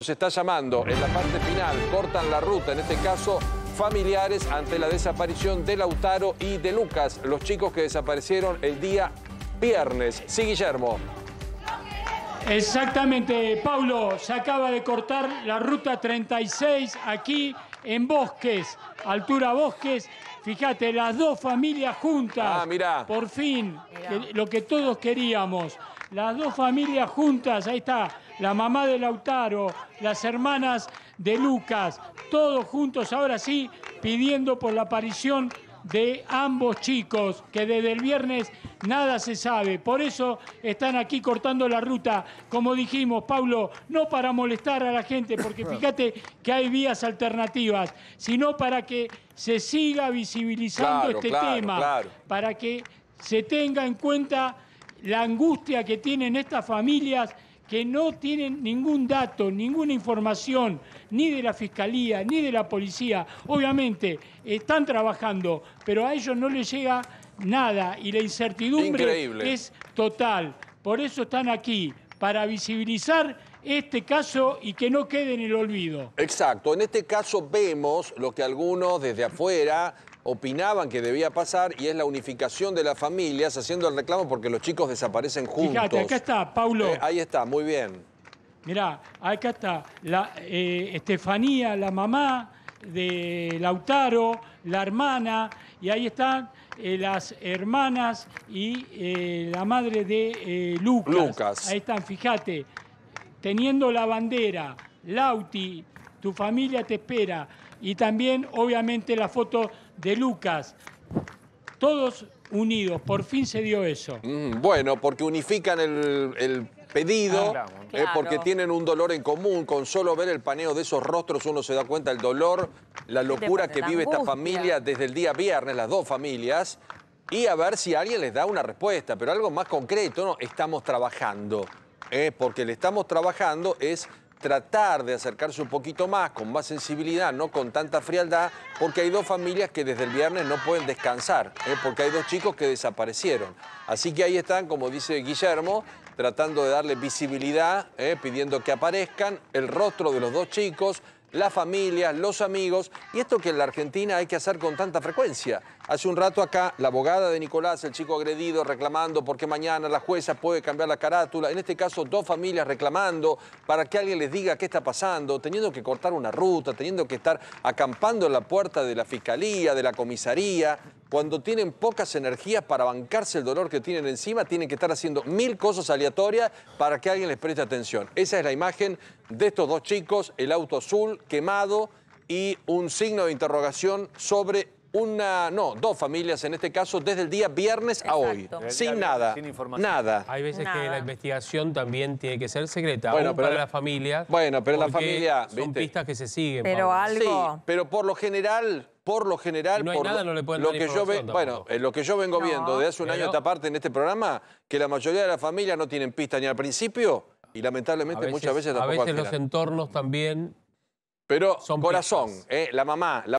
Se está llamando en la parte final, cortan la ruta, en este caso familiares ante la desaparición de Lautaro y de Lucas, los chicos que desaparecieron el día viernes. Sí, Guillermo. Exactamente, Paulo, se acaba de cortar la ruta 36 aquí en Bosques, altura Bosques. Fíjate, las dos familias juntas. Ah, mirá. Por fin, lo que todos queríamos. Las dos familias juntas, ahí está la mamá de Lautaro, las hermanas de Lucas, todos juntos ahora sí pidiendo por la aparición de ambos chicos, que desde el viernes nada se sabe. Por eso están aquí cortando la ruta, como dijimos, Pablo, no para molestar a la gente, porque fíjate que hay vías alternativas, sino para que se siga visibilizando este tema, para que se tenga en cuenta la angustia que tienen estas familias que no tienen ningún dato, ninguna información, ni de la Fiscalía, ni de la Policía. Obviamente, están trabajando, pero a ellos no les llega nada y la incertidumbre es total. Por eso están aquí, para visibilizar este caso y que no quede en el olvido. Exacto, en este caso vemos lo que algunos desde afuera opinaban que debía pasar y es la unificación de las familias haciendo el reclamo porque los chicos desaparecen juntos. Fíjate, acá está, Paulo. Eh, ahí está, muy bien. Mirá, acá está la, eh, Estefanía, la mamá de Lautaro, la hermana, y ahí están eh, las hermanas y la madre de Lucas. Lucas. Ahí están, fíjate, teniendo la bandera, Lauti, tu familia te espera, y también obviamente la foto de Lucas. Todos unidos, por fin se dio eso. Mm, bueno, porque unifican el, pedido, ah, eh, porque tienen un dolor en común. Con solo ver el paneo de esos rostros uno se da cuenta del dolor, la locura que vive esta familia desde el día viernes, las dos familias, y a ver si alguien les da una respuesta, pero algo más concreto, ¿no? Estamos trabajando, ¿eh? porque le estamos trabajando es tratar de acercarse un poquito más, con más sensibilidad, no con tanta frialdad, porque hay dos familias que desde el viernes no pueden descansar, ¿eh? porque hay dos chicos que desaparecieron. Así que ahí están, como dice Guillermo, tratando de darle visibilidad, ¿eh? pidiendo que aparezcan el rostro de los dos chicos, las familias, los amigos, y esto que en la Argentina hay que hacer con tanta frecuencia. Hace un rato acá, la abogada de Nicolás, el chico agredido, reclamando porque mañana la jueza puede cambiar la carátula, en este caso dos familias reclamando para que alguien les diga qué está pasando, teniendo que cortar una ruta, teniendo que estar acampando en la puerta de la fiscalía, de la comisaría cuando tienen pocas energías para bancarse el dolor que tienen encima, tienen que estar haciendo mil cosas aleatorias para que alguien les preste atención. Esa es la imagen de estos dos chicos, el auto azul quemado y un signo de interrogación sobre una, no, dos familias en este caso, desde el día viernes a hoy. Sin nada. Sin Nada. Hay veces que la investigación también tiene que ser secreta, bueno, para la, familia. Bueno, pero la familia. Son pistas que se siguen. Pero pero por lo general por lo general, lo, que yo bueno, lo que yo vengo viendo desde hace un año esta parte en este programa, que la mayoría de las familias no tienen pista ni al principio y lamentablemente muchas veces tampoco A veces los entornos también. Pero corazón, eh, la mamá,